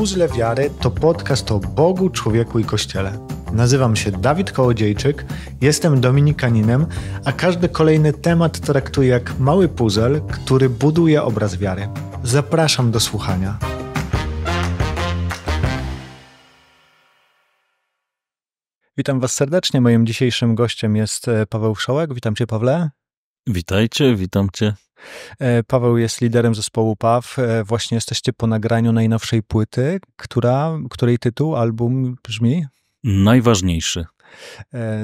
Puzzle Wiary to podcast o Bogu, człowieku i Kościele. Nazywam się Dawid Kołodziejczyk, jestem dominikaninem, a każdy kolejny temat traktuję jak mały puzzle, który buduje obraz wiary. Zapraszam do słuchania. Witam Was serdecznie. Moim dzisiejszym gościem jest e, Paweł Szołek. Witam Cię, Pawle. Witajcie, witam Cię. E, Paweł jest liderem zespołu PAW. E, właśnie jesteście po nagraniu najnowszej płyty, która, której tytuł, album brzmi? Najważniejszy. E,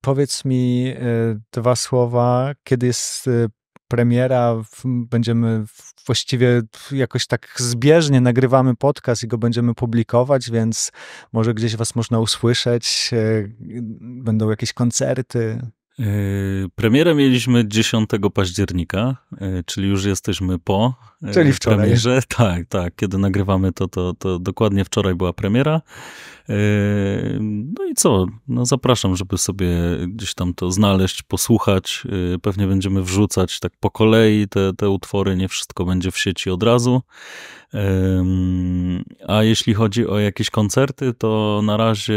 powiedz mi dwa słowa, kiedy jest premiera, będziemy właściwie jakoś tak zbieżnie nagrywamy podcast i go będziemy publikować, więc może gdzieś was można usłyszeć, będą jakieś koncerty. Yy, premierę mieliśmy 10 października, yy, czyli już jesteśmy po. E, Czyli wczoraj. Premierze. Tak, tak. Kiedy nagrywamy to, to, to dokładnie wczoraj była premiera. E, no i co? No zapraszam, żeby sobie gdzieś tam to znaleźć, posłuchać. E, pewnie będziemy wrzucać tak po kolei te, te utwory. Nie wszystko będzie w sieci od razu. A jeśli chodzi o jakieś koncerty, to na razie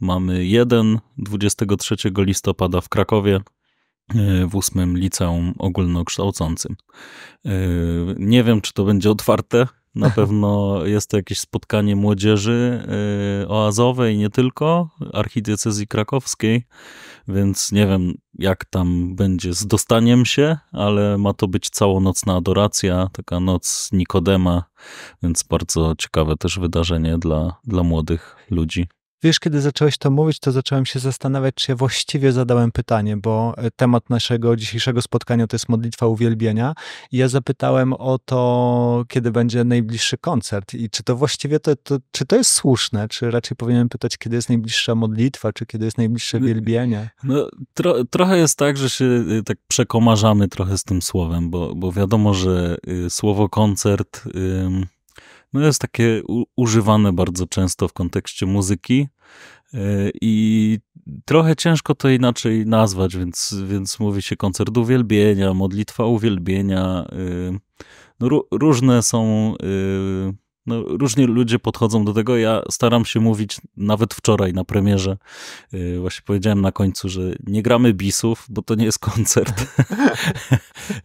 mamy jeden 23 listopada w Krakowie. E, w ósmym liceum ogólnokształcącym. E, nie wiem, czy to będzie otwarte. Na pewno jest to jakieś spotkanie młodzieży e, oazowej, nie tylko, archidiecezji krakowskiej, więc nie wiem, jak tam będzie z dostaniem się, ale ma to być całonocna adoracja, taka noc Nikodema, więc bardzo ciekawe też wydarzenie dla, dla młodych ludzi. Wiesz, kiedy zacząłeś to mówić, to zacząłem się zastanawiać, czy ja właściwie zadałem pytanie, bo e, temat naszego dzisiejszego spotkania to jest modlitwa uwielbienia. I ja zapytałem o to, kiedy będzie najbliższy koncert i czy to właściwie to, to czy to jest słuszne, czy raczej powinienem pytać, kiedy jest najbliższa modlitwa, czy kiedy jest najbliższe uwielbienie. No, tro, trochę jest tak, że się y, tak przekomarzamy trochę z tym słowem, bo, bo wiadomo, że y, słowo koncert no jest takie u, używane bardzo często w kontekście muzyki e, i trochę ciężko to inaczej nazwać, więc, więc mówi się koncert uwielbienia, modlitwa uwielbienia. E, no, różne są e, no, różni ludzie podchodzą do tego. Ja staram się mówić nawet wczoraj na premierze. Yy, właśnie powiedziałem na końcu, że nie gramy bisów, bo to nie jest koncert.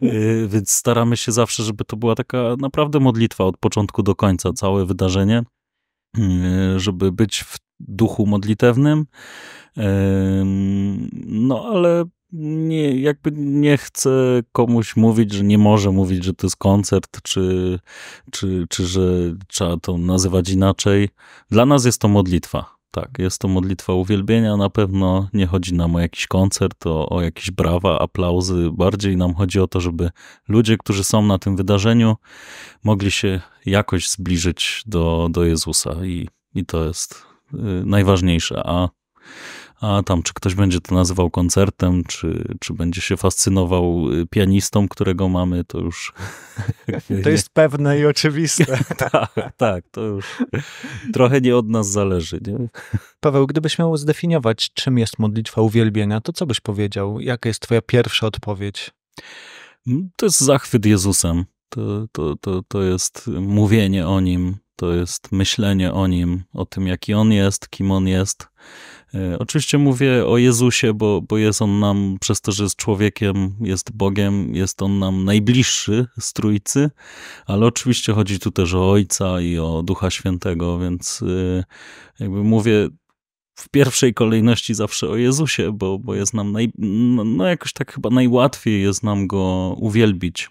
yy, więc staramy się zawsze, żeby to była taka naprawdę modlitwa od początku do końca, całe wydarzenie, yy, żeby być w duchu modlitewnym. No, ale nie, jakby nie chcę komuś mówić, że nie może mówić, że to jest koncert, czy, czy, czy że trzeba to nazywać inaczej. Dla nas jest to modlitwa. Tak, jest to modlitwa uwielbienia. Na pewno nie chodzi nam o jakiś koncert, o, o jakieś brawa, aplauzy. Bardziej nam chodzi o to, żeby ludzie, którzy są na tym wydarzeniu, mogli się jakoś zbliżyć do, do Jezusa. I, i to jest y, najważniejsze. A a tam czy ktoś będzie to nazywał koncertem, czy, czy będzie się fascynował y, pianistą, którego mamy, to już... To jest pewne i oczywiste. tak, tak, to już trochę nie od nas zależy. Nie? Paweł, gdybyś miał zdefiniować, czym jest modlitwa uwielbienia, to co byś powiedział? Jaka jest twoja pierwsza odpowiedź? Mm, to jest zachwyt Jezusem. To, to, to, to jest mówienie o nim, to jest myślenie o nim, o tym, jaki on jest, kim on jest. E, oczywiście mówię o Jezusie, bo, bo jest on nam, przez to, że jest człowiekiem, jest Bogiem, jest on nam najbliższy z Trójcy, ale oczywiście chodzi tu też o Ojca i o Ducha Świętego, więc e, jakby mówię w pierwszej kolejności zawsze o Jezusie, bo, bo jest nam naj, no, no jakoś tak chyba najłatwiej jest nam go uwielbić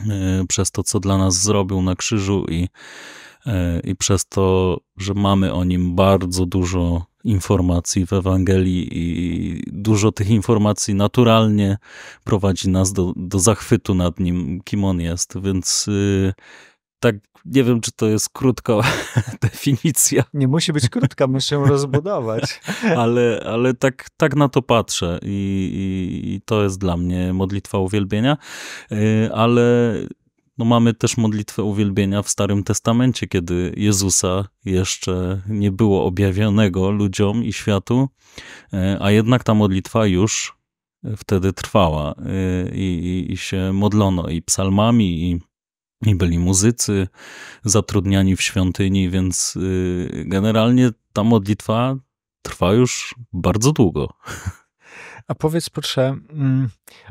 e, przez to, co dla nas zrobił na krzyżu i E, i przez to, że mamy o nim bardzo dużo informacji w Ewangelii i dużo tych informacji naturalnie prowadzi nas do, do zachwytu nad nim, kim on jest, więc y, tak, nie wiem, czy to jest krótka definicja. Nie musi być krótka, muszę ją rozbudować. ale ale tak, tak na to patrzę i, i, i to jest dla mnie modlitwa uwielbienia, y, ale no mamy też modlitwę uwielbienia w Starym Testamencie, kiedy Jezusa jeszcze nie było objawionego ludziom i światu, e, a jednak ta modlitwa już wtedy trwała e, i, i, i się modlono i psalmami, i, i byli muzycy zatrudniani w świątyni, więc e, generalnie ta modlitwa trwa już bardzo długo. A powiedz proszę, mm,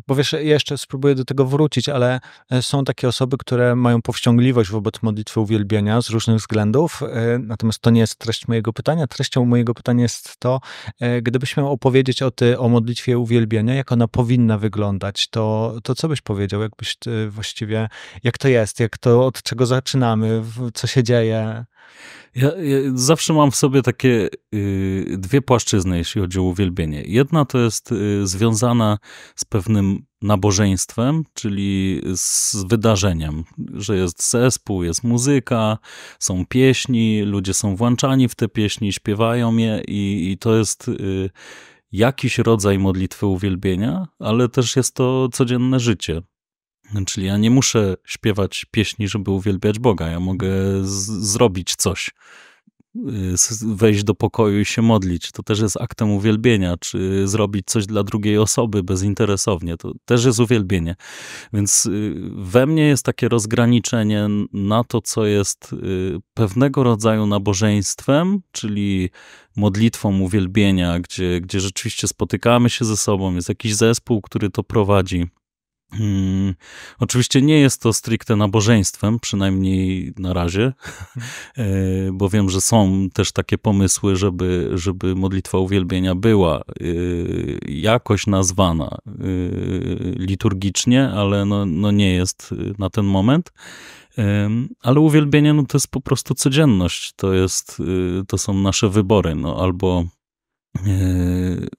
bo wiesz, ja jeszcze spróbuję do tego wrócić, ale e, są takie osoby, które mają powściągliwość wobec modlitwy uwielbienia z różnych względów, e, natomiast to nie jest treść mojego pytania. Treścią mojego pytania jest to, e, gdybyś miał opowiedzieć o, ty, o modlitwie uwielbienia, jak ona powinna wyglądać, to, to co byś powiedział? Jakbyś właściwie, jak to jest, jak to, od czego zaczynamy, co się dzieje? Ja, ja zawsze mam w sobie takie y, dwie płaszczyzny, jeśli chodzi o uwielbienie. Jedna to jest y, związana z pewnym nabożeństwem, czyli z wydarzeniem, że jest zespół, jest muzyka, są pieśni, ludzie są włączani w te pieśni, śpiewają je i, i to jest. Y, jakiś rodzaj modlitwy uwielbienia, ale też jest to codzienne życie. Czyli ja nie muszę śpiewać pieśni, żeby uwielbiać Boga. Ja mogę zrobić coś. Y, wejść do pokoju i się modlić. To też jest aktem uwielbienia. Czy zrobić coś dla drugiej osoby bezinteresownie. To też jest uwielbienie. Więc y, we mnie jest takie rozgraniczenie na to, co jest y, pewnego rodzaju nabożeństwem, czyli modlitwą uwielbienia, gdzie, gdzie rzeczywiście spotykamy się ze sobą, jest jakiś zespół, który to prowadzi Hmm, oczywiście nie jest to stricte nabożeństwem, przynajmniej na razie, e, bo wiem, że są też takie pomysły, żeby, żeby modlitwa uwielbienia była e, jakoś nazwana e, liturgicznie, ale no, no nie jest na ten moment. Ale uwielbienie no to jest po prostu codzienność, to, jest, to są nasze wybory. No, albo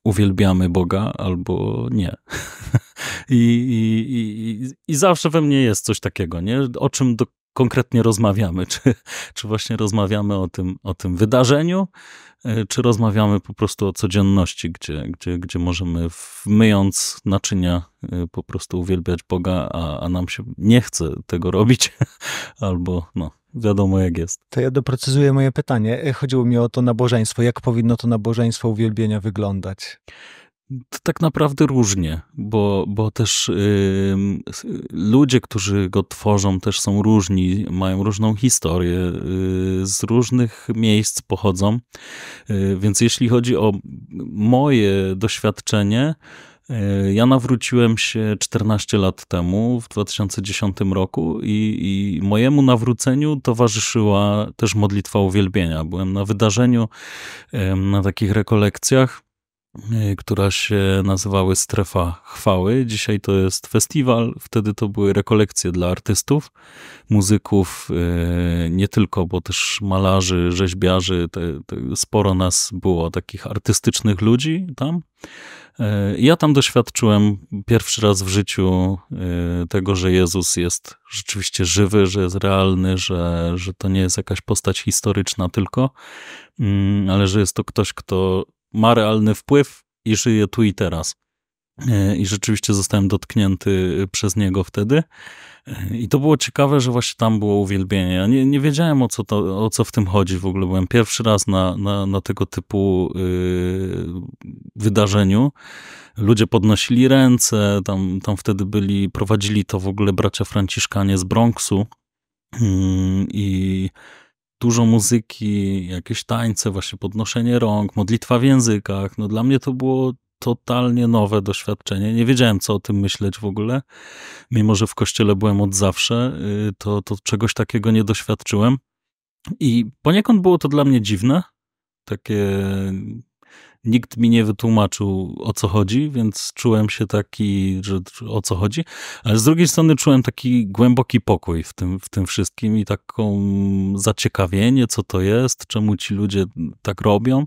uwielbiamy Boga, albo nie. I, i, i, i zawsze we mnie jest coś takiego, nie? O czym do, konkretnie rozmawiamy? Czy, czy właśnie rozmawiamy o tym, o tym wydarzeniu, e, czy rozmawiamy po prostu o codzienności, gdzie, gdzie, gdzie możemy myjąc naczynia e, po prostu uwielbiać Boga, a, a nam się nie chce tego robić, albo no, wiadomo jak jest. To ja doprecyzuję moje pytanie. E, chodziło mi o to nabożeństwo. Jak powinno to nabożeństwo uwielbienia wyglądać? tak naprawdę różnie, bo, bo też ludzie, którzy go tworzą, też są różni, mają różną historię, y, z różnych miejsc pochodzą. Y, więc jeśli chodzi o moje doświadczenie, y, ja nawróciłem się 14 lat temu, w 2010 roku, i, i, mojemu nawróceniu towarzyszyła też modlitwa uwielbienia. Byłem na wydarzeniu, na takich rekolekcjach Y, która się nazywały Strefa Chwały. Dzisiaj to jest festiwal, wtedy to były rekolekcje dla artystów, muzyków, y, nie tylko, bo też malarzy, rzeźbiarzy, te, te sporo nas było takich artystycznych ludzi tam. Y, ja tam doświadczyłem pierwszy raz w życiu tego, że Jezus jest rzeczywiście żywy, że jest realny, że, że to nie jest jakaś postać historyczna tylko, mm, ale że jest to ktoś, kto ma realny wpływ i żyje tu i teraz. E, I rzeczywiście zostałem dotknięty e, przez niego wtedy. E, I to było ciekawe, że właśnie tam było uwielbienie. Ja nie, nie wiedziałem, o co, to, o co w tym chodzi w ogóle. Byłem pierwszy raz na, na, na tego typu yy, wydarzeniu. Ludzie podnosili ręce, tam, tam wtedy byli, prowadzili to w ogóle bracia Franciszkanie z Bronxu. Mm, I yy, dużo muzyki, jakieś tańce, właśnie podnoszenie rąk, modlitwa w językach. No dla mnie to było totalnie nowe doświadczenie. Nie wiedziałem, co o tym myśleć w ogóle. Mimo, że w kościele byłem od zawsze, y, to, to czegoś takiego nie doświadczyłem. I poniekąd było to dla mnie dziwne, takie nikt mi nie wytłumaczył o co chodzi, więc czułem się taki, że o co chodzi, ale z drugiej strony czułem taki głęboki pokój w tym, w tym wszystkim i taką zaciekawienie, co to jest, czemu ci ludzie tak robią.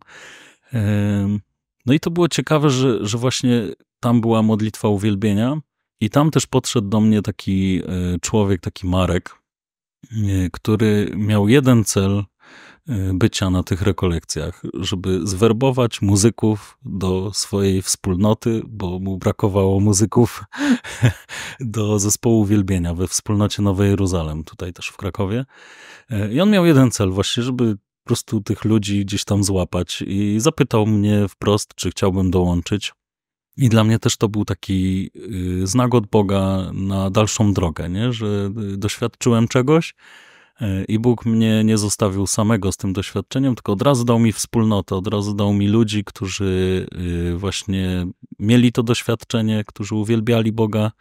No i to było ciekawe, że, że właśnie tam była modlitwa uwielbienia i tam też podszedł do mnie taki e, człowiek, taki Marek, e, który miał jeden cel E, bycia na tych rekolekcjach, żeby zwerbować muzyków do swojej wspólnoty, bo mu brakowało muzyków do zespołu uwielbienia we wspólnocie Nowej Jeruzalem, tutaj też w Krakowie. E, I on miał jeden cel, właśnie, żeby po prostu tych ludzi gdzieś tam złapać i zapytał mnie wprost, czy chciałbym dołączyć. I dla mnie też to był taki y, znak od Boga na dalszą drogę, nie? że y, doświadczyłem czegoś, i Bóg mnie nie zostawił samego z tym doświadczeniem, tylko od razu dał mi wspólnotę, od razu dał mi ludzi, którzy y, właśnie mieli to doświadczenie, którzy uwielbiali Boga.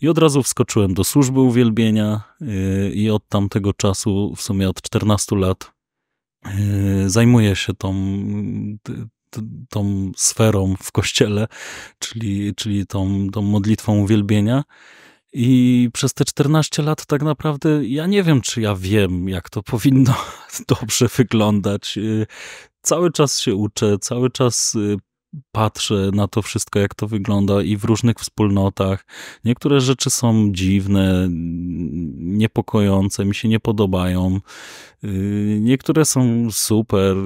I od razu wskoczyłem do służby uwielbienia y, i od tamtego czasu, w sumie od 14 lat, y, zajmuję się tą, tą sferą w kościele, czyli, czyli tą, tą modlitwą uwielbienia. I przez te 14 lat tak naprawdę ja nie wiem, czy ja wiem, jak to powinno dobrze wyglądać. Y, cały czas się uczę, cały czas y, patrzę na to wszystko, jak to wygląda i w różnych wspólnotach. Niektóre rzeczy są dziwne, niepokojące, mi się nie podobają. Y, niektóre są super.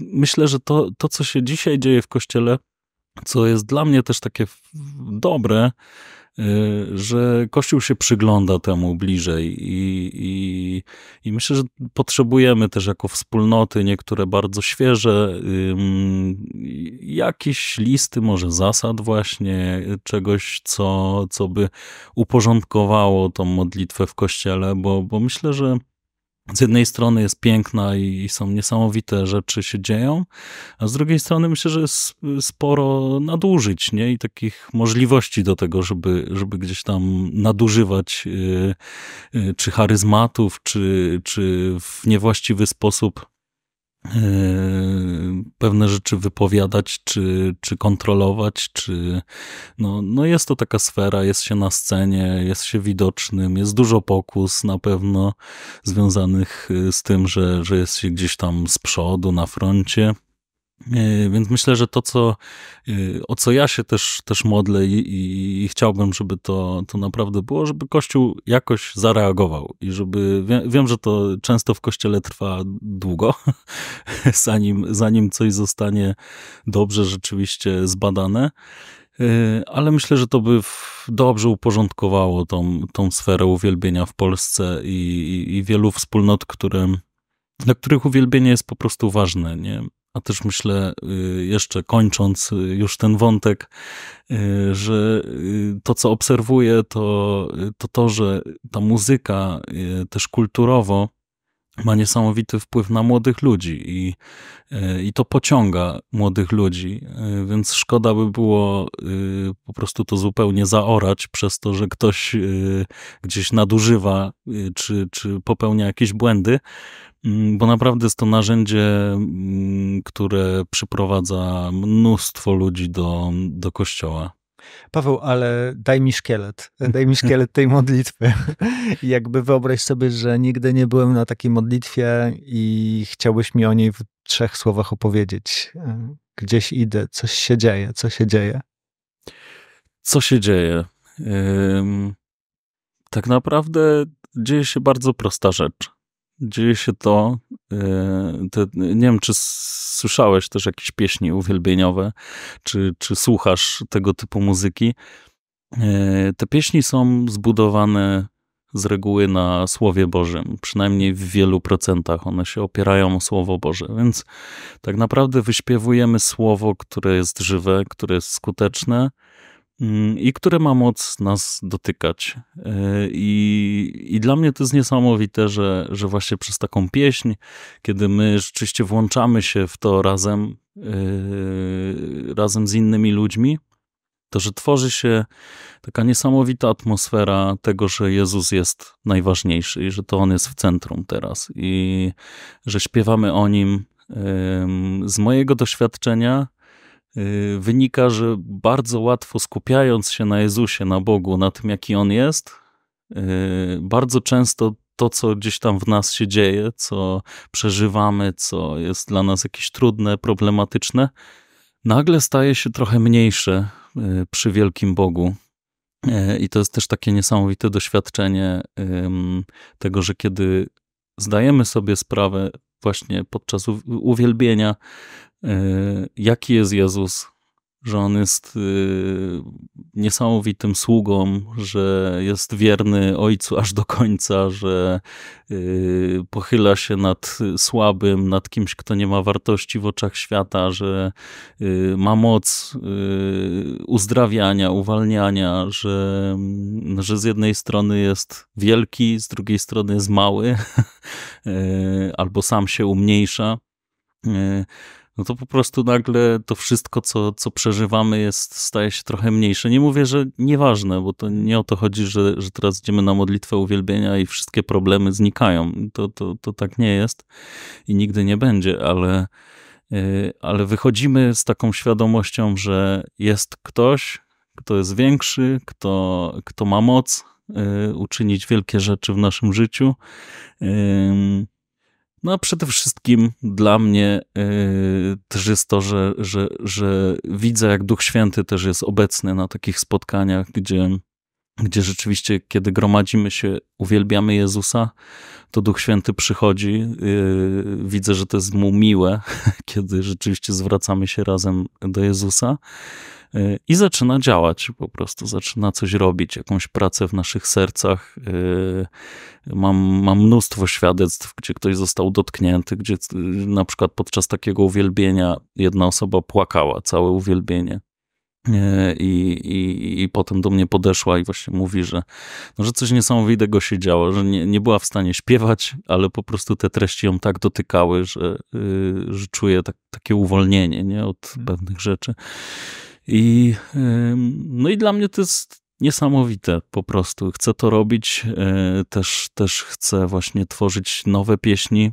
Myślę, że to, to co się dzisiaj dzieje w kościele, co jest dla mnie też takie dobre, y, że Kościół się przygląda temu bliżej i, i, i, myślę, że potrzebujemy też jako wspólnoty, niektóre bardzo świeże, jakieś listy może zasad właśnie, czegoś, co, co by uporządkowało tą modlitwę w Kościele, bo, bo myślę, że z jednej strony jest piękna i są niesamowite rzeczy się dzieją, a z drugiej strony myślę, że jest sporo nadużyć nie? i takich możliwości do tego, żeby, żeby gdzieś tam nadużywać y, y, czy charyzmatów, czy, czy w niewłaściwy sposób Yy, pewne rzeczy wypowiadać, czy, czy kontrolować, czy no, no jest to taka sfera, jest się na scenie, jest się widocznym, jest dużo pokus na pewno związanych y, z tym, że, że jest się gdzieś tam z przodu, na froncie. E, więc myślę, że to, co, e, o co ja się też, też modlę i, i, chciałbym, żeby to, to naprawdę było, żeby Kościół jakoś zareagował i żeby, wiem, że to często w Kościele trwa długo, zanim, zanim coś zostanie dobrze rzeczywiście zbadane, e, ale myślę, że to by dobrze uporządkowało tą, tą sferę uwielbienia w Polsce i, i, i wielu wspólnot, które, dla których uwielbienie jest po prostu ważne, nie? a też myślę, y, jeszcze kończąc y, już ten wątek, y, że to, co obserwuję, to to, to że ta muzyka też kulturowo ma niesamowity wpływ na młodych ludzi i, i to pociąga młodych ludzi, więc szkoda by było po prostu to zupełnie zaorać przez to, że ktoś gdzieś nadużywa czy, czy popełnia jakieś błędy, Mm, bo naprawdę jest to narzędzie, mm, które przyprowadza mnóstwo ludzi do, do kościoła. Paweł, ale daj mi szkielet, daj mi szkielet tej modlitwy. Jakby wyobraź sobie, że nigdy nie byłem na takiej modlitwie i chciałbyś mi o niej w trzech słowach opowiedzieć. Gdzieś idę, coś się dzieje, co się dzieje? Co się dzieje? tak naprawdę dzieje się bardzo prosta rzecz dzieje się to, y, te, nie wiem, czy słyszałeś też jakieś pieśni uwielbieniowe, czy, czy słuchasz tego typu muzyki. Y, te pieśni są zbudowane z reguły na Słowie Bożym, przynajmniej w wielu procentach one się opierają o Słowo Boże, więc tak naprawdę wyśpiewujemy Słowo, które jest żywe, które jest skuteczne, Mm, i które ma moc nas dotykać. E, I, I dla mnie to jest niesamowite, że, że właśnie przez taką pieśń, kiedy my rzeczywiście włączamy się w to razem, e, razem z innymi ludźmi, to że tworzy się taka niesamowita atmosfera tego, że Jezus jest najważniejszy i że to On jest w centrum teraz i że śpiewamy o Nim. Z mojego doświadczenia, Y, wynika, że bardzo łatwo skupiając się na Jezusie, na Bogu, na tym, jaki On jest, y, bardzo często to, co gdzieś tam w nas się dzieje, co przeżywamy, co jest dla nas jakieś trudne, problematyczne, nagle staje się trochę mniejsze y, przy wielkim Bogu. I to jest też takie niesamowite doświadczenie tego, że kiedy zdajemy sobie sprawę właśnie podczas uwielbienia E, jaki jest Jezus, że on jest e, niesamowitym sługą, że jest wierny Ojcu aż do końca, że e, pochyla się nad słabym, nad kimś, kto nie ma wartości w oczach świata, że ma moc uzdrawiania, uwalniania, że, że z jednej strony jest wielki, z drugiej strony jest mały, albo sam się umniejsza no to po prostu nagle to wszystko, co, co przeżywamy, jest, staje się trochę mniejsze. Nie mówię, że nieważne, bo to nie o to chodzi, że, że teraz idziemy na modlitwę uwielbienia i wszystkie problemy znikają. To, to, to tak nie jest i nigdy nie będzie, ale, y, ale wychodzimy z taką świadomością, że jest ktoś, kto jest większy, kto, kto ma moc y, uczynić wielkie rzeczy w naszym życiu no a przede wszystkim dla mnie yy, też jest to, że, że, że widzę, jak Duch Święty też jest obecny na takich spotkaniach, gdzie, gdzie rzeczywiście, kiedy gromadzimy się, uwielbiamy Jezusa, to Duch Święty przychodzi. Yy, widzę, że to jest mu miłe, kiedy rzeczywiście zwracamy się razem do Jezusa. Y, i zaczyna działać, po prostu zaczyna coś robić, jakąś pracę w naszych sercach. Y, mam, mam mnóstwo świadectw, gdzie ktoś został dotknięty, gdzie y, na przykład podczas takiego uwielbienia jedna osoba płakała, całe uwielbienie. I, i, I potem do mnie podeszła i właśnie mówi, że, no, że coś niesamowitego się działo, że nie, nie była w stanie śpiewać, ale po prostu te treści ją tak dotykały, że, że czuję tak, takie uwolnienie nie, od mhm. pewnych rzeczy. I, no i dla mnie to jest niesamowite po prostu. Chcę to robić, e, też, też chcę właśnie tworzyć nowe pieśni,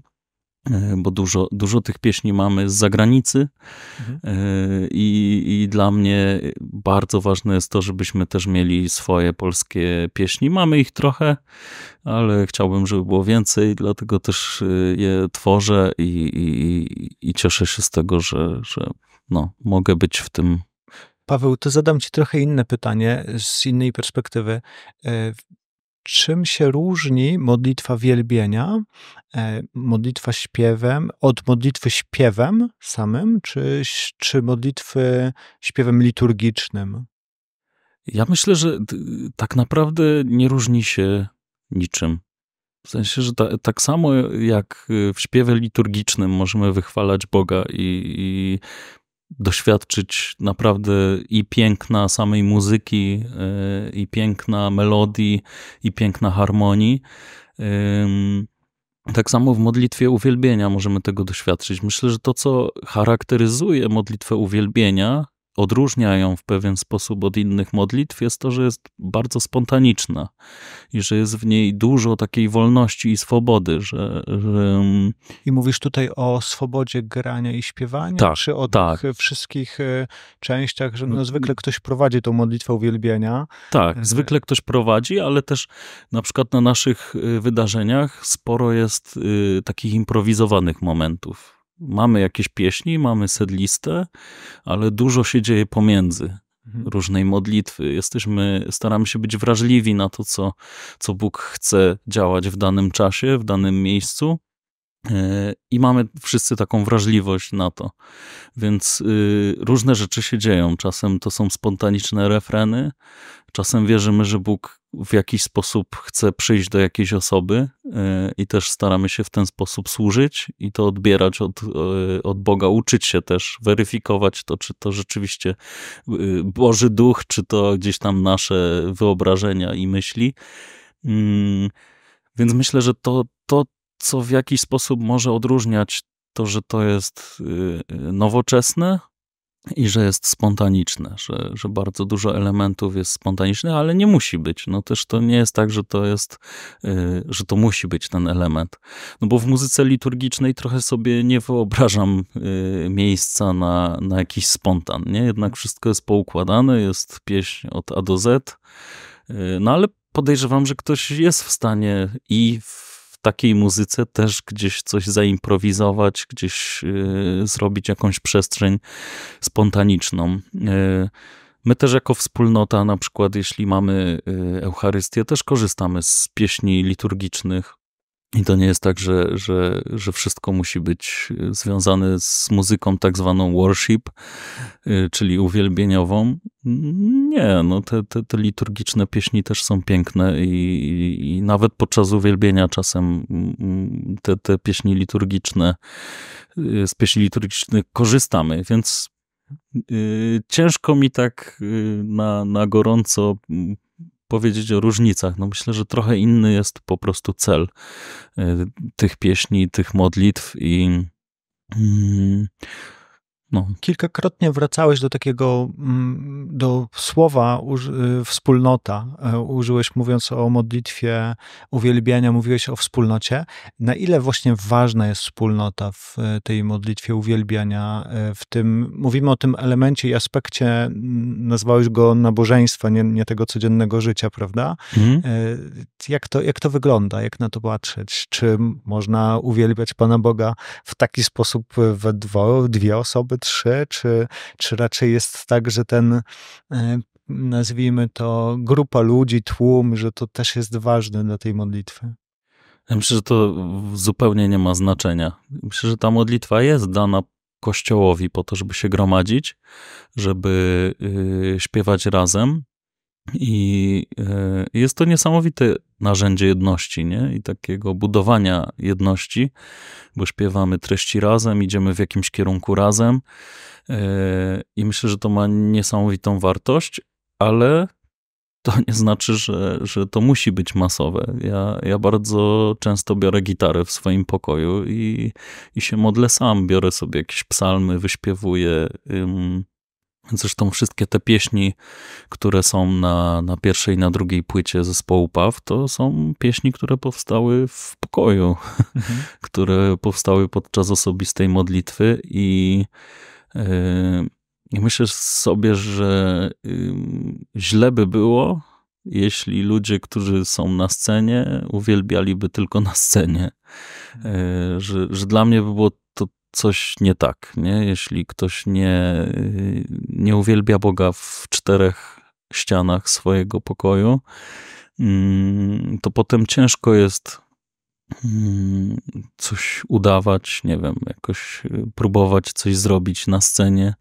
e, bo dużo, dużo tych pieśni mamy z zagranicy mhm. E, I, i dla mnie bardzo ważne jest to, żebyśmy też mieli swoje polskie pieśni. Mamy ich trochę, ale chciałbym, żeby było więcej, dlatego też je tworzę i, i, i cieszę się z tego, że, że no, mogę być w tym Paweł, to zadam Ci trochę inne pytanie z innej perspektywy. E, czym się różni modlitwa wielbienia, e, modlitwa śpiewem od modlitwy śpiewem samym, czy, czy modlitwy śpiewem liturgicznym? Ja myślę, że tak naprawdę nie różni się niczym. W sensie, że ta, tak samo jak e, w śpiewie liturgicznym możemy wychwalać Boga i, i doświadczyć naprawdę i piękna samej muzyki, y, i piękna melodii, i piękna harmonii. Tak samo w modlitwie uwielbienia możemy tego doświadczyć. Myślę, że to, co charakteryzuje modlitwę uwielbienia, odróżnia ją w pewien sposób od innych modlitw, jest to, że jest bardzo spontaniczna i że jest w niej dużo takiej wolności i swobody. Że, że... I mówisz tutaj o swobodzie grania i śpiewania? Tak, czy o tak. tych wszystkich e, częściach, że no, mm, zwykle mm. ktoś prowadzi tą modlitwę uwielbienia? Tak, e, zwykle ktoś prowadzi, ale też na przykład na naszych e, wydarzeniach sporo jest takich improwizowanych momentów mamy jakieś pieśni, mamy sedlistę, ale dużo się dzieje pomiędzy mhm. różnej modlitwy. Jesteśmy, staramy się być wrażliwi na to, co, co Bóg chce działać w danym czasie, w danym miejscu. E, I mamy wszyscy taką wrażliwość na to. Więc y, różne rzeczy się dzieją. Czasem to są spontaniczne refreny, czasem wierzymy, że Bóg w jakiś sposób chce przyjść do jakiejś osoby e, i też staramy się w ten sposób służyć i to odbierać od, e, od Boga, uczyć się też, weryfikować to, czy to rzeczywiście y, Boży Duch, czy to gdzieś tam nasze wyobrażenia i myśli. Mm, więc myślę, że to, to co w jakiś sposób może odróżniać to, że to jest y, y, nowoczesne i że jest spontaniczne, że, że bardzo dużo elementów jest spontanicznych, ale nie musi być. No też to nie jest tak, że to jest, y, że to musi być ten element. No bo w muzyce liturgicznej trochę sobie nie wyobrażam miejsca na, na jakiś spontan, nie? Jednak wszystko jest poukładane, jest pieśń od A do Z, no ale podejrzewam, że ktoś jest w stanie i w takiej muzyce też gdzieś coś zaimprowizować, gdzieś y, zrobić jakąś przestrzeń spontaniczną. Y, my też jako wspólnota, na przykład jeśli mamy y, Eucharystię, też korzystamy z pieśni liturgicznych, i to nie jest tak, że, że, że wszystko musi być e, związane z muzyką tak zwaną worship, e, czyli uwielbieniową. Nie, no te, te, te liturgiczne pieśni też są piękne i, i, i nawet podczas uwielbienia czasem te, te pieśni liturgiczne, e, z pieśni liturgicznych korzystamy, więc ciężko mi tak na, na gorąco powiedzieć o różnicach. No myślę, że trochę inny jest po prostu cel y, tych pieśni, tych modlitw i mm, no, kilkakrotnie wracałeś do takiego, mm, do słowa y, wspólnota. E, użyłeś mówiąc o modlitwie uwielbiania, mówiłeś o wspólnocie. Na ile właśnie ważna jest wspólnota w e, tej modlitwie uwielbiania? E, w tym, mówimy o tym elemencie i aspekcie, nazwałeś go nabożeństwa, nie, nie tego codziennego życia, prawda? Mhm. Jak to, jak to wygląda? Jak na to patrzeć? Czy można uwielbiać Pana Boga w taki sposób we dwo, dwie osoby, trzy? Czy, czy raczej jest tak, że ten e, nazwijmy to grupa ludzi, tłum, że to też jest ważne dla tej modlitwy? Ja myślę, że to zupełnie nie ma znaczenia. Myślę, że ta modlitwa jest dana Kościołowi po to, żeby się gromadzić, żeby y, śpiewać razem, i e, jest to niesamowite narzędzie jedności nie? i takiego budowania jedności, bo śpiewamy treści razem, idziemy w jakimś kierunku razem e, i myślę, że to ma niesamowitą wartość, ale to nie znaczy, że, że to musi być masowe. Ja, ja bardzo często biorę gitarę w swoim pokoju i, i się modlę sam, biorę sobie jakieś psalmy, wyśpiewuję. Ym, Zresztą wszystkie te pieśni, które są na, na pierwszej i na drugiej płycie zespołu PAW, to są pieśni, które powstały w pokoju, mhm. które powstały podczas osobistej modlitwy i yy, myślę sobie, że yy, źle by było, jeśli ludzie, którzy są na scenie, uwielbialiby tylko na scenie. Mhm. Y, że, że dla mnie by było coś nie tak, nie? Jeśli ktoś nie, nie uwielbia Boga w czterech ścianach swojego pokoju, mm, to potem ciężko jest mm, coś udawać, nie wiem, jakoś y, próbować coś zrobić na scenie,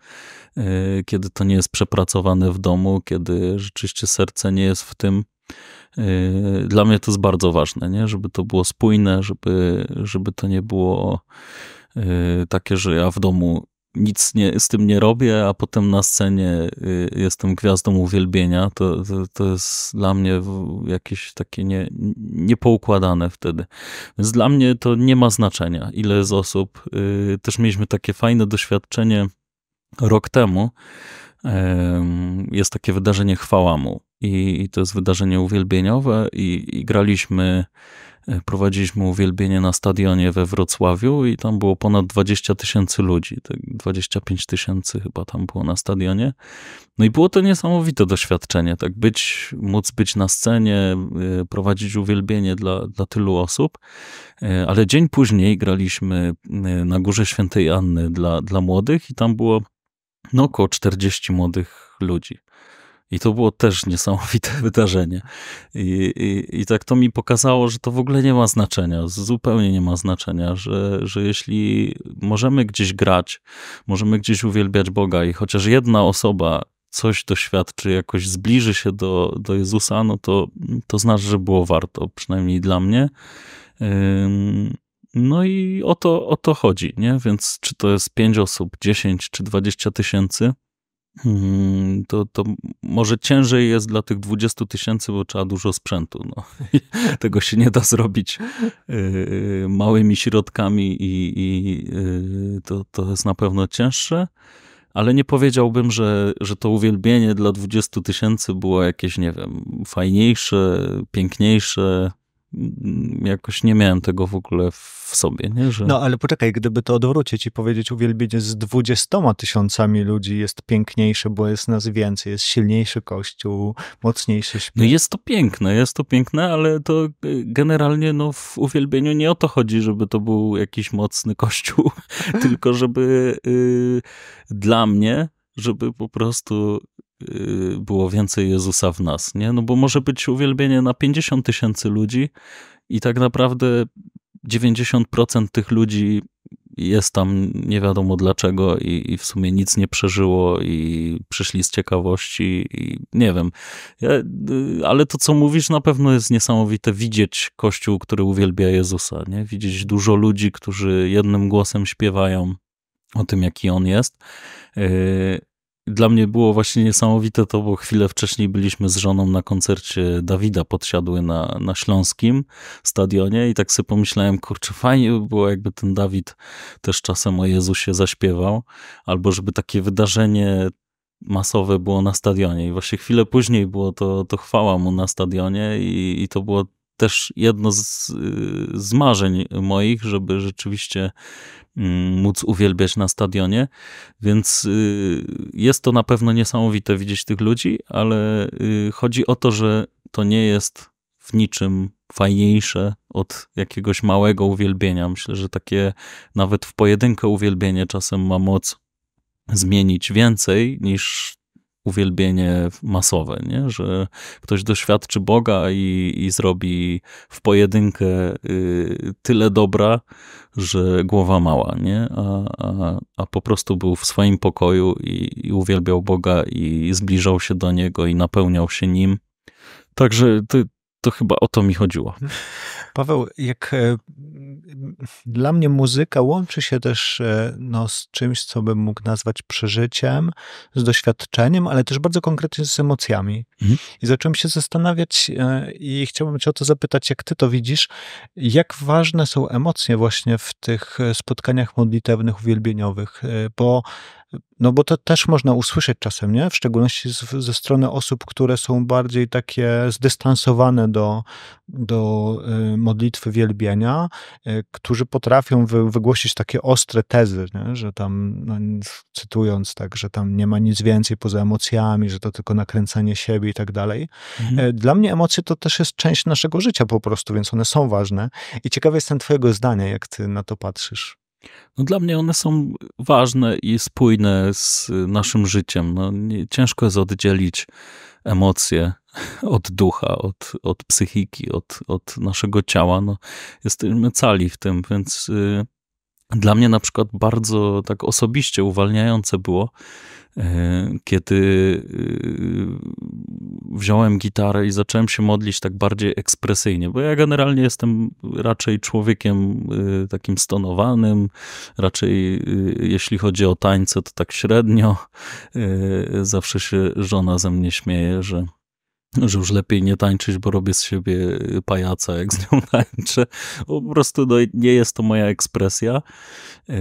y, kiedy to nie jest przepracowane w domu, kiedy rzeczywiście serce nie jest w tym. Y, dla mnie to jest bardzo ważne, nie? żeby to było spójne, żeby, żeby to nie było Y, takie, że ja w domu nic nie, z tym nie robię, a potem na scenie y, jestem gwiazdą uwielbienia, to, to, to jest dla mnie jakieś takie nie, niepoukładane wtedy. Więc dla mnie to nie ma znaczenia, ile z osób. Y, też mieliśmy takie fajne doświadczenie rok temu. Jest takie wydarzenie chwałamu, Mu i, i to jest wydarzenie uwielbieniowe i, i graliśmy E, prowadziliśmy uwielbienie na stadionie we Wrocławiu i tam było ponad 20 tysięcy ludzi, 25 tak tysięcy chyba tam było na stadionie. No i było to niesamowite doświadczenie, tak być, móc być na scenie, e, prowadzić uwielbienie dla, dla tylu osób, e, ale dzień później graliśmy na Górze Świętej Anny dla, dla młodych i tam było no około 40 młodych ludzi. I to było też niesamowite wydarzenie. I, i, I, tak to mi pokazało, że to w ogóle nie ma znaczenia, zupełnie nie ma znaczenia, że, że jeśli możemy gdzieś grać, możemy gdzieś uwielbiać Boga i chociaż jedna osoba coś doświadczy, jakoś zbliży się do, do Jezusa, no to, to znaczy, że było warto, przynajmniej dla mnie. Ym... No i o to, o to chodzi, nie? Więc czy to jest 5 osób, 10 czy 20 tysięcy, Mm, to, to może ciężej jest dla tych 20 tysięcy, bo trzeba dużo sprzętu. No. Tego się nie da zrobić y, y, małymi środkami i, i y, to, to jest na pewno cięższe, ale nie powiedziałbym, że, że to uwielbienie dla 20 tysięcy było jakieś, nie wiem, fajniejsze, piękniejsze, Mm, jakoś nie miałem tego w ogóle w sobie, nie? Że... No, ale poczekaj, gdyby to odwrócić i powiedzieć uwielbienie z dwudziestoma tysiącami ludzi jest piękniejsze, bo jest nas więcej, jest silniejszy kościół, mocniejszy śpiew. No jest to piękne, jest to piękne, ale to y, generalnie no, w uwielbieniu nie o to chodzi, żeby to był jakiś mocny kościół, tylko żeby y, dla mnie, żeby po prostu Y, było więcej Jezusa w nas, nie? No bo może być uwielbienie na 50 tysięcy ludzi i tak naprawdę 90% tych ludzi jest tam nie wiadomo dlaczego i, i, w sumie nic nie przeżyło i przyszli z ciekawości i nie wiem. Ja, y, ale to, co mówisz, na pewno jest niesamowite widzieć Kościół, który uwielbia Jezusa, nie? Widzieć dużo ludzi, którzy jednym głosem śpiewają o tym, jaki On jest. Yy, dla mnie było właśnie niesamowite to, bo chwilę wcześniej byliśmy z żoną na koncercie Dawida Podsiadły na, na Śląskim Stadionie i tak sobie pomyślałem, kurczę, fajnie by było, jakby ten Dawid też czasem o Jezusie zaśpiewał, albo żeby takie wydarzenie masowe było na stadionie. I właśnie chwilę później było to, to chwała mu na stadionie i, i to było też jedno z, y, z marzeń moich, żeby rzeczywiście mm, móc uwielbiać na stadionie, więc y, jest to na pewno niesamowite widzieć tych ludzi, ale y, chodzi o to, że to nie jest w niczym fajniejsze od jakiegoś małego uwielbienia. Myślę, że takie nawet w pojedynkę uwielbienie czasem ma moc zmienić więcej niż uwielbienie masowe, nie? że ktoś doświadczy Boga i, i zrobi w pojedynkę y, tyle dobra, że głowa mała, nie? A, a, a po prostu był w swoim pokoju i, i uwielbiał Boga i, i zbliżał się do Niego i napełniał się Nim. Także to chyba o to mi chodziło. Paweł, jak e, dla mnie muzyka łączy się też e, no, z czymś, co bym mógł nazwać przeżyciem, z doświadczeniem, ale też bardzo konkretnie z emocjami. Mhm. I zacząłem się zastanawiać e, i chciałbym Cię o to zapytać, jak Ty to widzisz, jak ważne są emocje właśnie w tych e, spotkaniach modlitewnych, uwielbieniowych, bo no bo to też można usłyszeć czasem, nie? W szczególności z, ze strony osób, które są bardziej takie zdystansowane do, do y, modlitwy wielbienia, y, którzy potrafią wy, wygłosić takie ostre tezy, nie? że tam, no, cytując tak, że tam nie ma nic więcej poza emocjami, że to tylko nakręcanie siebie i tak dalej. Mhm. Y, dla mnie emocje to też jest część naszego życia po prostu, więc one są ważne. I ciekawy jestem twojego zdania, jak ty na to patrzysz. No dla mnie one są ważne i spójne z naszym życiem. No, nie, ciężko jest oddzielić emocje od ducha, od, od psychiki, od, od naszego ciała. No, jesteśmy cali w tym, więc y, dla mnie na przykład bardzo tak osobiście uwalniające było, e, kiedy e, wziąłem gitarę i zacząłem się modlić tak bardziej ekspresyjnie, bo ja generalnie jestem raczej człowiekiem e, takim stonowanym, raczej jeśli chodzi o tańce, to tak średnio. Zawsze się żona ze mnie śmieje, że że już lepiej nie tańczyć, bo robię z siebie pajaca, jak z nią tańczę. Po prostu no, nie jest to moja ekspresja. E,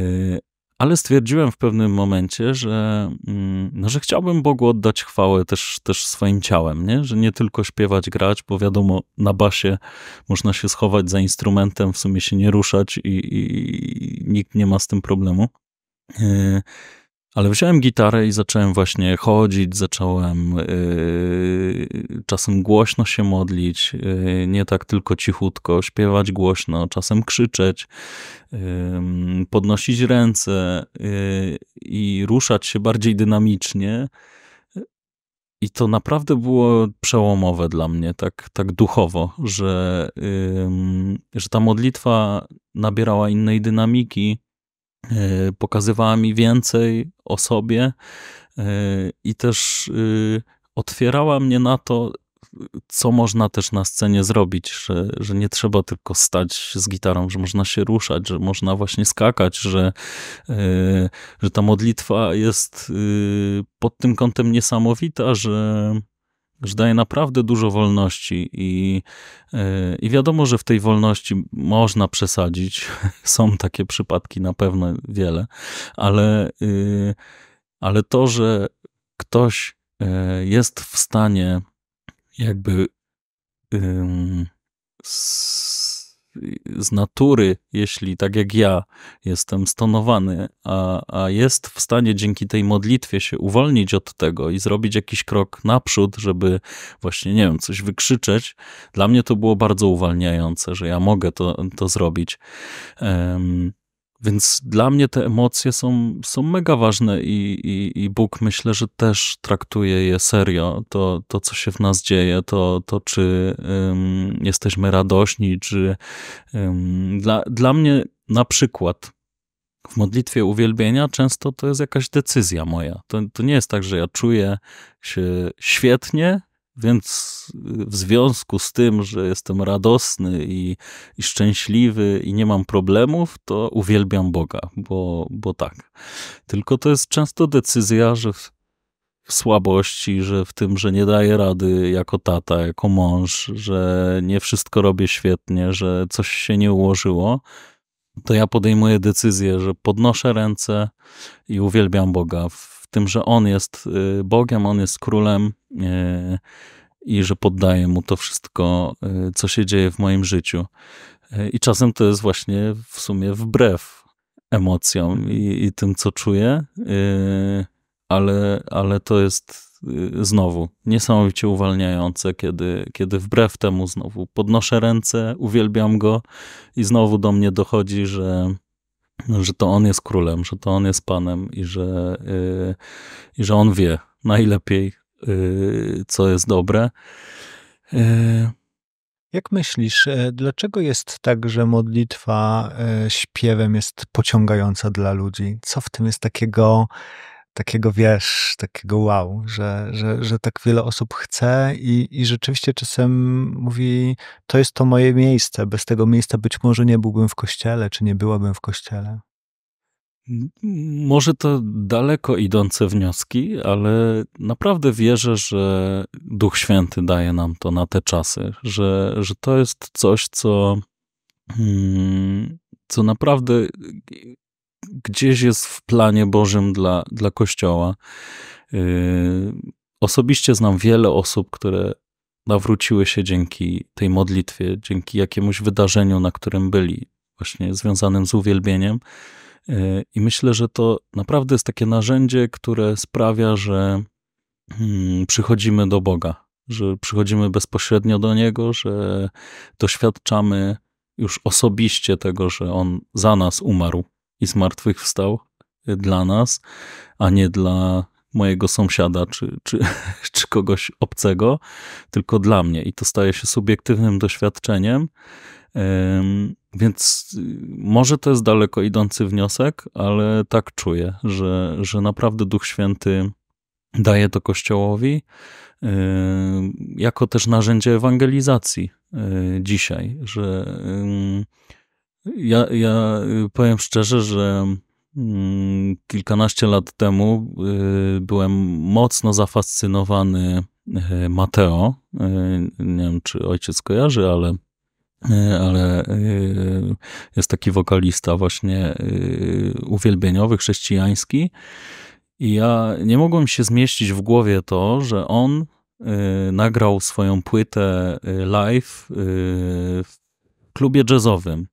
ale stwierdziłem w pewnym momencie, że, mm, no, że chciałbym Bogu oddać chwałę też, też swoim ciałem, nie? że nie tylko śpiewać, grać, bo wiadomo, na basie można się schować za instrumentem, w sumie się nie ruszać i, i, i nikt nie ma z tym problemu. E, ale wziąłem gitarę i zacząłem właśnie chodzić, zacząłem yy, czasem głośno się modlić, yy, nie tak tylko cichutko, śpiewać głośno, czasem krzyczeć, yy, podnosić ręce yy, i ruszać się bardziej dynamicznie. I to naprawdę było przełomowe dla mnie, tak, tak duchowo, że, yy, że ta modlitwa nabierała innej dynamiki E, pokazywała mi więcej o sobie e, i też e, otwierała mnie na to, co można też na scenie zrobić, że, że nie trzeba tylko stać z gitarą, że można się ruszać, że można właśnie skakać, że, że ta modlitwa jest pod tym kątem niesamowita, że że daje naprawdę dużo wolności i, e, i wiadomo, że w tej wolności można przesadzić. Są takie przypadki na pewno wiele, ale, y, ale to, że ktoś e, jest w stanie jakby z z natury, jeśli tak jak ja jestem stonowany, a, a jest w stanie dzięki tej modlitwie się uwolnić od tego i zrobić jakiś krok naprzód, żeby właśnie, nie wiem, coś wykrzyczeć, dla mnie to było bardzo uwalniające, że ja mogę to, to zrobić. Um, więc dla mnie te emocje są, są mega ważne i, i, i Bóg myślę, że też traktuje je serio. To, to co się w nas dzieje, to, to czy um, jesteśmy radośni, czy um, dla, dla mnie na przykład w modlitwie uwielbienia często to jest jakaś decyzja moja. To, to nie jest tak, że ja czuję się świetnie więc y, w związku z tym, że jestem radosny i, i, szczęśliwy i nie mam problemów, to uwielbiam Boga, bo, bo tak. Tylko to jest często decyzja, że w, w słabości, że w tym, że nie daję rady jako tata, jako mąż, że nie wszystko robię świetnie, że coś się nie ułożyło, to ja podejmuję decyzję, że podnoszę ręce i uwielbiam Boga w, tym, że on jest y, Bogiem, on jest królem y, i że poddaję mu to wszystko, y, co się dzieje w moim życiu. I czasem to jest właśnie w sumie wbrew emocjom i, i tym, co czuję, ale, ale to jest znowu niesamowicie uwalniające, kiedy, kiedy wbrew temu znowu podnoszę ręce, uwielbiam go i znowu do mnie dochodzi, że że to on jest królem, że to on jest panem i że, yy, i że on wie najlepiej, yy, co jest dobre. Yy. Jak myślisz, e, dlaczego jest tak, że modlitwa e, śpiewem jest pociągająca dla ludzi? Co w tym jest takiego takiego, wiesz, takiego wow, że, że, że tak wiele osób chce i, i rzeczywiście czasem mówi, to jest to moje miejsce, bez tego miejsca być może nie byłbym w kościele, czy nie byłabym w kościele. Może to daleko idące wnioski, ale naprawdę wierzę, że Duch Święty daje nam to na te czasy, że, że to jest coś, co, mm, co naprawdę gdzieś jest w planie Bożym dla, dla Kościoła. Yy, osobiście znam wiele osób, które nawróciły się dzięki tej modlitwie, dzięki jakiemuś wydarzeniu, na którym byli, właśnie związanym z uwielbieniem. Yy, I myślę, że to naprawdę jest takie narzędzie, które sprawia, że yy, przychodzimy do Boga, że przychodzimy bezpośrednio do Niego, że doświadczamy już osobiście tego, że On za nas umarł i zmartwychwstał dla nas, a nie dla mojego sąsiada czy, czy, czy kogoś obcego, tylko dla mnie. I to staje się subiektywnym doświadczeniem. Więc y, może to jest daleko idący wniosek, ale tak czuję, że, że naprawdę Duch Święty daje to Kościołowi y, jako też narzędzie ewangelizacji y, dzisiaj, że ja, ja y, powiem szczerze, że mm, kilkanaście lat temu y, byłem mocno zafascynowany y, Mateo. Nie wiem, czy ojciec kojarzy, ale, ale jest taki wokalista właśnie uwielbieniowy, chrześcijański. I ja nie mogłem się zmieścić w głowie to, że on nagrał swoją płytę live w klubie jazzowym.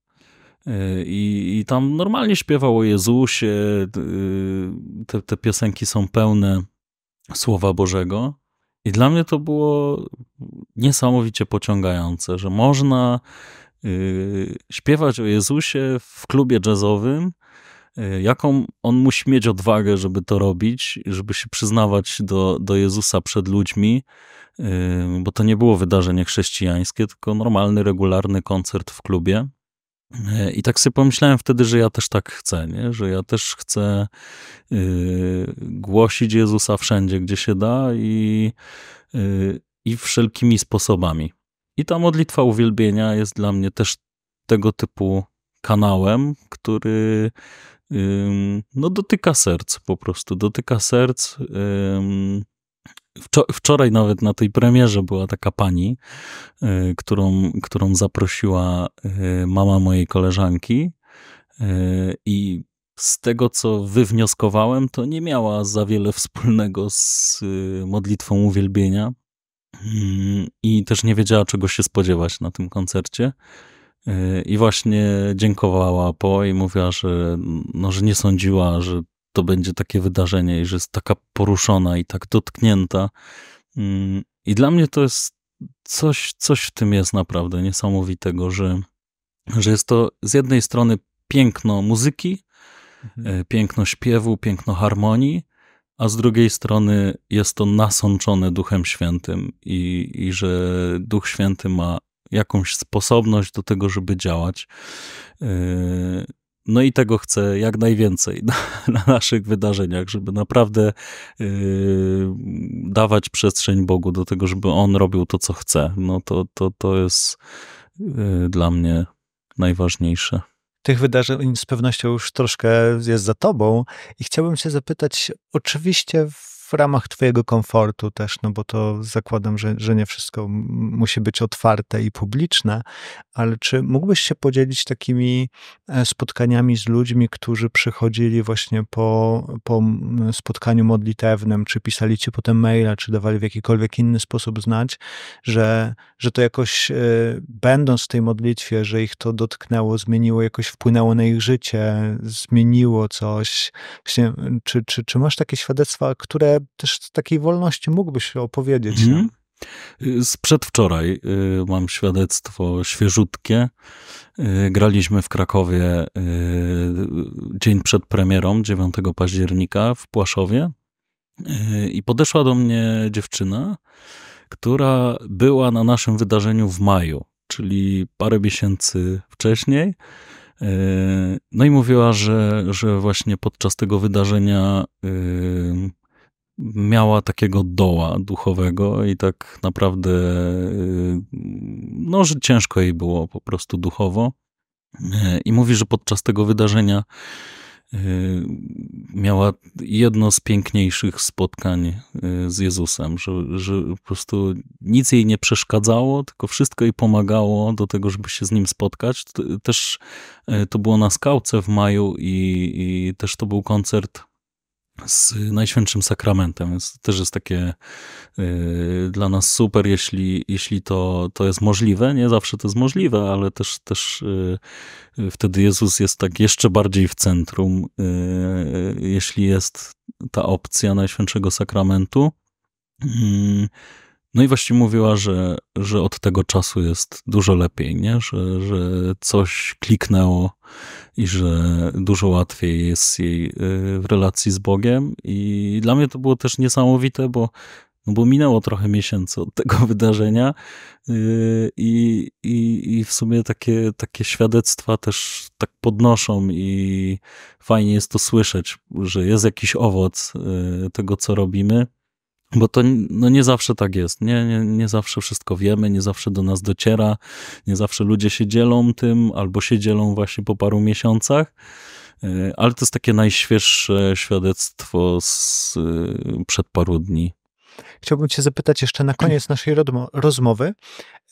E, I, I tam normalnie śpiewał o Jezusie, y, te, te piosenki są pełne Słowa Bożego. I dla mnie to było niesamowicie pociągające, że można y, śpiewać o Jezusie w klubie jazzowym, y, jaką on musi mieć odwagę, żeby to robić, żeby się przyznawać do, do Jezusa przed ludźmi, bo to nie było wydarzenie chrześcijańskie, tylko normalny, regularny koncert w klubie. E, I tak sobie pomyślałem wtedy, że ja też tak chcę, nie? że ja też chcę y, głosić Jezusa wszędzie, gdzie się da i, y, i wszelkimi sposobami. I ta modlitwa uwielbienia jest dla mnie też tego typu kanałem, który no, dotyka serc po prostu, dotyka serc. Wczoraj nawet na tej premierze była taka pani, y, którą, którą zaprosiła y, mama mojej koleżanki y, i z tego, co wywnioskowałem, to nie miała za wiele wspólnego z modlitwą uwielbienia mm, i też nie wiedziała, czego się spodziewać na tym koncercie. I właśnie dziękowała po i mówiła, że, no, że nie sądziła, że to będzie takie wydarzenie i że jest taka poruszona i tak dotknięta. Mm, I dla mnie to jest coś, coś w tym jest naprawdę niesamowitego, że, że jest to z jednej strony piękno muzyki, mhm. E, piękno śpiewu, piękno harmonii, a z drugiej strony jest to nasączone Duchem Świętym i, i że Duch Święty ma jakąś sposobność do tego, żeby działać. E, no i tego chcę jak najwięcej na, na naszych wydarzeniach, żeby naprawdę yy, dawać przestrzeń Bogu do tego, żeby On robił to, co chce. No to, to, to jest yy, dla mnie najważniejsze. Tych wydarzeń z pewnością już troszkę jest za tobą i chciałbym się zapytać, oczywiście w w ramach Twojego komfortu też, no bo to zakładam, że, że nie wszystko musi być otwarte i publiczne, ale czy mógłbyś się podzielić takimi e, spotkaniami z ludźmi, którzy przychodzili właśnie po, po spotkaniu modlitewnym, czy pisali Ci potem maila, czy dawali w jakikolwiek inny sposób znać, że, że to jakoś e, będąc w tej modlitwie, że ich to dotknęło, zmieniło, jakoś wpłynęło na ich życie, zmieniło coś. Właśnie, czy, czy, czy masz takie świadectwa, które też z takiej wolności mógłbyś opowiedzieć. Mhm. Z przedwczoraj y, mam świadectwo świeżutkie. Y, graliśmy w Krakowie y, dzień przed premierą, 9 października w Płaszowie. Y, I podeszła do mnie dziewczyna, która była na naszym wydarzeniu w maju, czyli parę miesięcy wcześniej. Y, no i mówiła, że, że właśnie podczas tego wydarzenia y, miała takiego doła duchowego i tak naprawdę y, no, że ciężko jej było po prostu duchowo. Y, I mówi, że podczas tego wydarzenia y, miała jedno z piękniejszych spotkań z Jezusem, że, że po prostu nic jej nie przeszkadzało, tylko wszystko jej pomagało do tego, żeby się z nim spotkać. Też to było na skałce w maju i, i też to był koncert z Najświętszym Sakramentem, więc to też jest takie y, dla nas super, jeśli, jeśli to, to jest możliwe. Nie zawsze to jest możliwe, ale też, też y, wtedy Jezus jest tak jeszcze bardziej w centrum, y, jeśli jest ta opcja Najświętszego Sakramentu. Mm, no i właśnie mówiła, że, że od tego czasu jest dużo lepiej, nie? Że, że coś kliknęło i że dużo łatwiej jest jej y, w relacji z Bogiem. I dla mnie to było też niesamowite, bo, no bo minęło trochę miesięcy od tego wydarzenia y, i, i, i w sumie takie, takie świadectwa też tak podnoszą i fajnie jest to słyszeć, że jest jakiś owoc y, tego, co robimy. Bo to no nie zawsze tak jest. Nie, nie, nie zawsze wszystko wiemy, nie zawsze do nas dociera, nie zawsze ludzie się dzielą tym, albo się dzielą właśnie po paru miesiącach. E, ale to jest takie najświeższe świadectwo z, y, przed paru dni. Chciałbym Cię zapytać jeszcze na koniec naszej rozmowy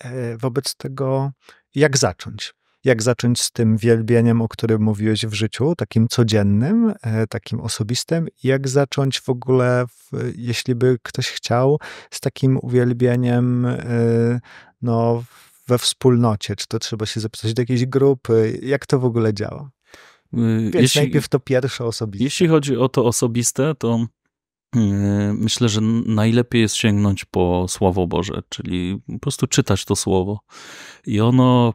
e, wobec tego, jak zacząć jak zacząć z tym wielbieniem, o którym mówiłeś w życiu, takim codziennym, e, takim osobistym, jak zacząć w ogóle, w, jeśli by ktoś chciał, z takim uwielbieniem, e, no, we wspólnocie? Czy to trzeba się zapisać do jakiejś grupy? Jak to w ogóle działa? Y, Więc jeśli, najpierw to pierwsze osobiste. Jeśli chodzi o to osobiste, to Yy, myślę, że najlepiej jest sięgnąć po Słowo Boże, czyli po prostu czytać to Słowo. I ono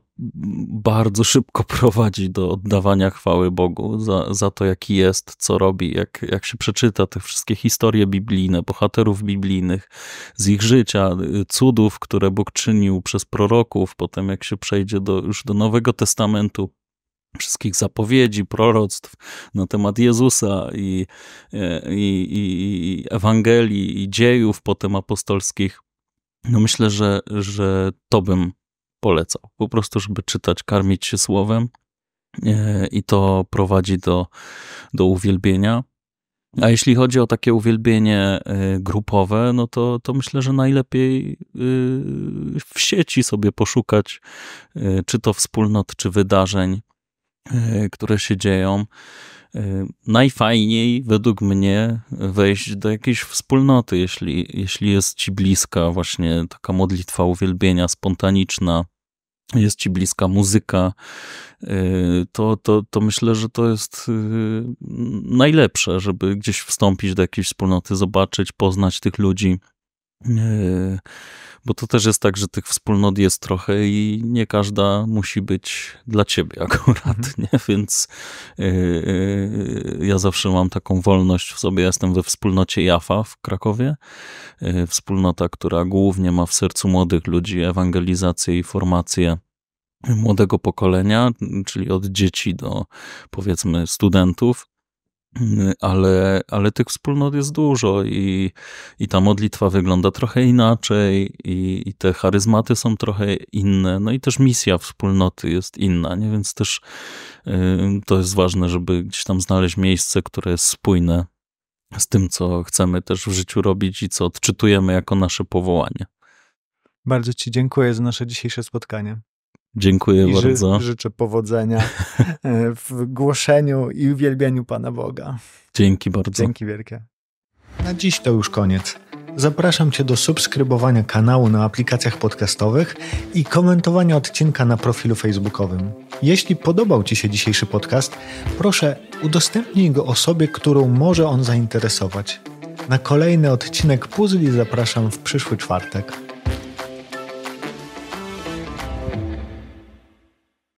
bardzo szybko prowadzi do oddawania chwały Bogu za, za to, jaki jest, co robi, jak, jak się przeczyta te wszystkie historie biblijne, bohaterów biblijnych, z ich życia, yy, cudów, które Bóg czynił przez proroków, potem jak się przejdzie do, już do Nowego Testamentu, wszystkich zapowiedzi, proroctw na temat Jezusa e, i, i, i, Ewangelii, i dziejów potem apostolskich. No myślę, że, że to bym polecał. Po prostu, żeby czytać, karmić się słowem e, i to prowadzi do, do uwielbienia. A jeśli chodzi o takie uwielbienie e, grupowe, no to, to myślę, że najlepiej y, w sieci sobie poszukać, czy to wspólnot, czy wydarzeń Y, które się dzieją. Y, najfajniej według mnie wejść do jakiejś wspólnoty, jeśli, jeśli jest ci bliska właśnie taka modlitwa uwielbienia spontaniczna, jest ci bliska muzyka, y, to, to, to myślę, że to jest najlepsze, żeby gdzieś wstąpić do jakiejś wspólnoty, zobaczyć, poznać tych ludzi, Yy, bo to też jest tak, że tych wspólnot jest trochę i nie każda musi być dla ciebie akurat, mhm. nie? Więc yy, yy, ja zawsze mam taką wolność w sobie. Jestem we wspólnocie Jafa w Krakowie. Wspólnota, która głównie ma w sercu młodych ludzi ewangelizację i formację młodego pokolenia, czyli od dzieci do powiedzmy studentów ale, ale tych wspólnot jest dużo i, i ta modlitwa wygląda trochę inaczej i, i te charyzmaty są trochę inne, no i też misja wspólnoty jest inna, nie? więc też y, to jest ważne, żeby gdzieś tam znaleźć miejsce, które jest spójne z tym, co chcemy też w życiu robić i co odczytujemy jako nasze powołanie. Bardzo Ci dziękuję za nasze dzisiejsze spotkanie. Dziękuję I bardzo. Ży życzę powodzenia e, w głoszeniu i uwielbieniu Pana Boga. Dzięki bardzo. Dzięki wielkie. Na dziś to już koniec. Zapraszam Cię do subskrybowania kanału na aplikacjach podcastowych i komentowania odcinka na profilu facebookowym. Jeśli podobał Ci się dzisiejszy podcast, proszę udostępnij go osobie, którą może on zainteresować. Na kolejny odcinek Puzli zapraszam w przyszły czwartek.